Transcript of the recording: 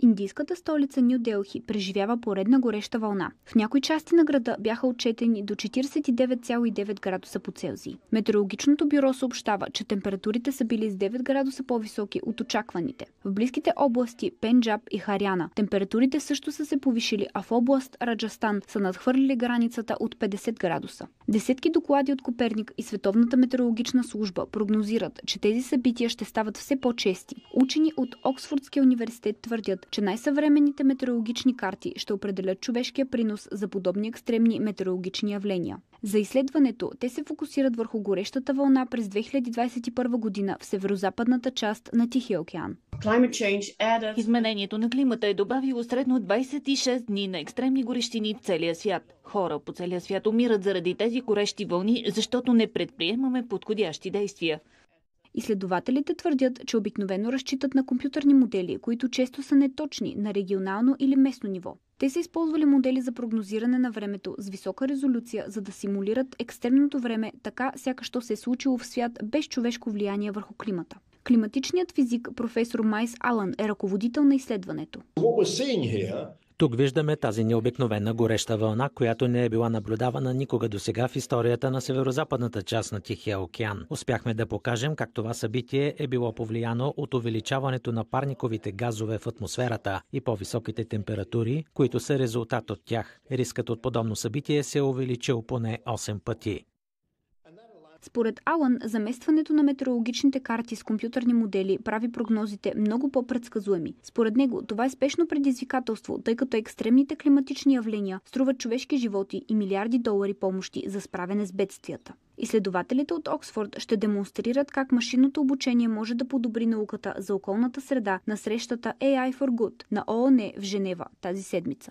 Индийската столица Нью Делхи преживява поредна гореща вълна. В някои части на града бяха отчетени до 49,9 градуса по Целзий. Метеорологичното бюро съобщава, че температурите са били с 9 градуса по-високи от очакваните. В близките области Пенджаб и Харяна температурите също са се повишили, а в област Раджастан са надхвърлили границата от 50 градуса. Десетки доклади от Коперник и Световната метеорологична служба прогнозират, че тези събития ще стават все по-чести. Учени от Оксфордския университет твърдят, че най-съвременните метеорологични карти ще определят човешкия принос за подобни екстремни метеорологични явления. За изследването те се фокусират върху горещата вълна през 2021 година в северо-западната част на Тихия океан. Изменението на климата е добавило средно 26 дни на екстремни горещини в целия свят. Хора по целия свят умират заради тези горещи вълни, защото не предприемаме подходящи действия. Изследователите твърдят, че обикновено разчитат на компютърни модели, които често са неточни на регионално или местно ниво. Те са използвали модели за прогнозиране на времето с висока резолюция, за да симулират екстремното време, така сякаш то се е случило в свят без човешко влияние върху климата. Климатичният физик професор Майс Алън е ръководител на изследването. Тук виждаме тази необикновена гореща вълна, която не е била наблюдавана никога до сега в историята на северо-западната част на Тихия океан. Успяхме да покажем как това събитие е било повлияно от увеличаването на парниковите газове в атмосферата и по-високите температури, които са резултат от тях. Рискът от подобно събитие се е увеличил поне 8 пъти. Според Алан, заместването на метеорологичните карти с компютърни модели прави прогнозите много по-предсказуеми. Според него, това е спешно предизвикателство, тъй като екстремните климатични явления струват човешки животи и милиарди долари помощи за справяне с бедствията. Изследователите от Оксфорд ще демонстрират как машинното обучение може да подобри науката за околната среда на срещата AI for Good на ООН е в Женева тази седмица.